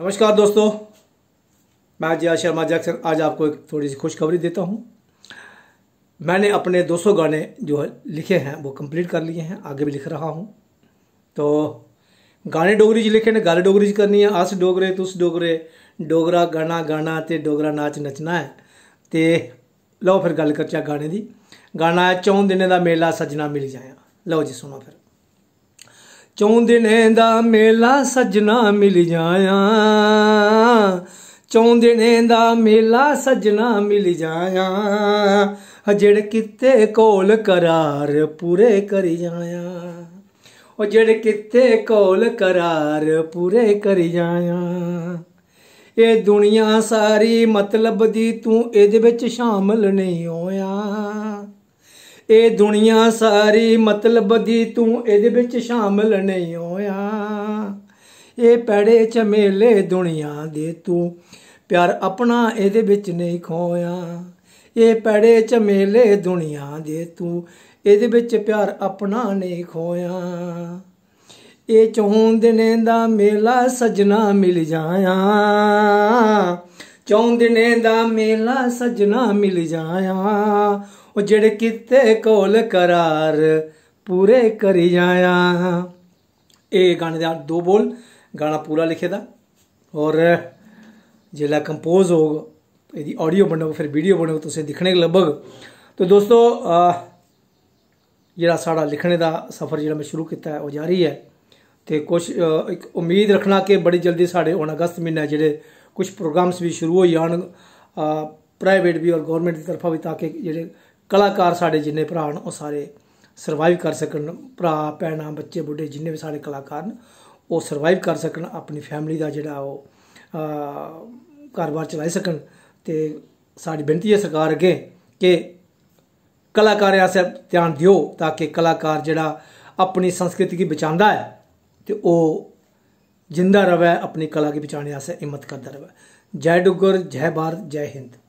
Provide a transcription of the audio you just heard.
नमस्कार दोस्तों मैं जया शर्मा जैक्सन आज आपको एक थोड़ी सी खुशखबरी देता हूँ मैंने अपने 200 गाने जो है लिखे हैं वो कंप्लीट कर लिए हैं आगे भी लिख रहा हूँ तो गाने डोगरी जी लिखे ने गाने डोगरी जी करनी है अस डोगरे तुस डोगरे डोगरा गाना गाना ते डोगरा नाच नचना है ते लो फिर गल करचै गाने दी गाना चौं दिन का मेला सजना मिल जाया लो जी सुनो फिर ਚੌਂਦਣੇ ਦਾ ਮੇਲਾ ਸਜਣਾ ਮਿਲ ਜਾਇਆ ਚੌਂਦਣੇ ਦਾ ਮੇਲਾ ਸਜਣਾ ਮਿਲ ਜਾਇਆ ਹਜੜ ਕਿਤੇ ਕੋਲ ਕਰਾਰ ਪੂਰੇ ਕਰ ਜਾਇਆ ਉਹ ਜਿਹੜੇ ਕਿਤੇ ਕੋਲ ਕਰਾਰ ਪੂਰੇ ਕਰ ਜਾਇਆ ਇਹ ਦੁਨੀਆ ਸਾਰੀ ਮਤਲਬ ਦੀ ਤੂੰ ਇਹਦੇ ਵਿੱਚ ਸ਼ਾਮਲ ਨਹੀਂ ਹੋਇਆ ਇਹ ਦੁਨੀਆ ਸਾਰੀ ਮਤਲਬ ਦੀ ਤੂੰ ਇਹਦੇ ਵਿੱਚ ਸ਼ਾਮਲ ਨਹੀਂ ਹੋਇਆ ਇਹ ਚ ਚਮੇਲੇ ਦੁਨੀਆ ਦੇ ਤੂੰ ਪਿਆਰ ਆਪਣਾ ਇਹਦੇ ਵਿੱਚ ਨਹੀਂ ਖੋਇਆ ਇਹ ਚ ਚਮੇਲੇ ਦੁਨੀਆ ਦੇ ਤੂੰ ਇਹਦੇ ਵਿੱਚ ਪਿਆਰ ਆਪਣਾ ਨਹੀਂ ਖੋਇਆ ਇਹ ਚੋਂ ਦਿਨੇ ਦਾ ਮੇਲਾ ਸਜਣਾ ਮਿਲ ਜਾਇਆ ਚੌਂਦਨੇ ਦਾ ਮੇਲਾ ਸਜਣਾ ਮਿਲ ਜਾਇਆ ਉਹ ਜਿਹੜੇ ਕਿਤੇ ਕੋਲ ਕਰਾਰ ਪੂਰੇ ਕਰ ਜਾਇਆ ਇਹ ਗਾਣੇ ਦਾ ਦੋ ਬੋਲ ਗਾਣਾ ਪੂਰਾ ਲਿਖੇ ਦਾ ਔਰ ਜਿਹੜਾ ਕੰਪੋਜ਼ ਹੋ ਇਹਦੀ ਆਡੀਓ ਬਣਾਉਂਗਾ ਫਿਰ ਵੀਡੀਓ ਬਣਾਉਂਗਾ ਤੁਸੀਂ ਦਿਖਣੇ ਲੱਭਗ ਤੇ ਦੋਸਤੋ ਜਿਹੜਾ ਸਾਡਾ ਲਿਖਣੇ ਦਾ ਸਫ਼ਰ ਜਿਹੜਾ ਮੈਂ ਸ਼ੁਰੂ ਕੀਤਾ ਹੈ ਉਹ ਜਾਰੀ ਹੈ ਤੇ ਕੁਝ ਇੱਕ ਉਮੀਦ ਰੱਖਣਾ ਕਿ ਬੜੀ ਜਲਦੀ ਸਾਡੇ ਹੁਣ ਅਗਸਤ ਮਹੀਨਾ ਜਿਹੜੇ ਕੁਝ ਪ੍ਰੋਗਰਾਮਸ ਵੀ ਸ਼ੁਰੂ ਹੋ ਜਾਣ ਪ੍ਰਾਈਵੇਟ ਵੀ ਔਰ ਗਵਰਨਮੈਂਟ ਦੀ ਤਰਫਾ ਵੀ ਤਾਂ ਕਿ ਜਿਹੜੇ ਕਲਾਕਾਰ ਸਾਡੇ ਜਿੰਨੇ ਭਰਾ ਹਨ ਉਹ ਸਾਰੇ ਸਰਵਾਈਵ ਕਰ ਸਕਣ ਭਰਾ ਪੈਣਾ ਬੱਚੇ ਬੁੱਢੇ ਜਿੰਨੇ ਵੀ ਸਾਡੇ ਕਲਾਕਾਰ ਹਨ ਉਹ ਸਰਵਾਈਵ ਕਰ ਸਕਣ ਆਪਣੀ ਫੈਮਿਲੀ ਦਾ ਜਿਹੜਾ ਉਹ ਕਾਰੋਬਾਰ ਚਲਾ ਸਕਣ ਤੇ ਸਾਡੀ ਬੇਨਤੀ ਹੈ ਸਰਕਾਰ ਅੱਗੇ ਕਿ ਕਲਾਕਾਰਾਂ ਸੇ ਧਿਆਨ ਦਿਓ ਤਾਂ ਕਿ ਕਲਾਕਾਰ ਜਿਹੜਾ ਆਪਣੀ ਸੰਸਕ੍ਰਿਤੀ ਕੀ ਬਚਾਉਂਦਾ ਹੈ ਤੇ ਉਹ ਜਿੰਦਾ ਰਵੇ ਆਪਣੀ ਕਲਾ ਦੀ ਪਛਾਣੇ ਆਸੇ ਹਿੰਮਤ ਕਰਦਾ ਰਵੇ ਜੈ ਡੁਗਰ ਜੈ ਭਾਰਤ ਜੈ ਹਿੰਦ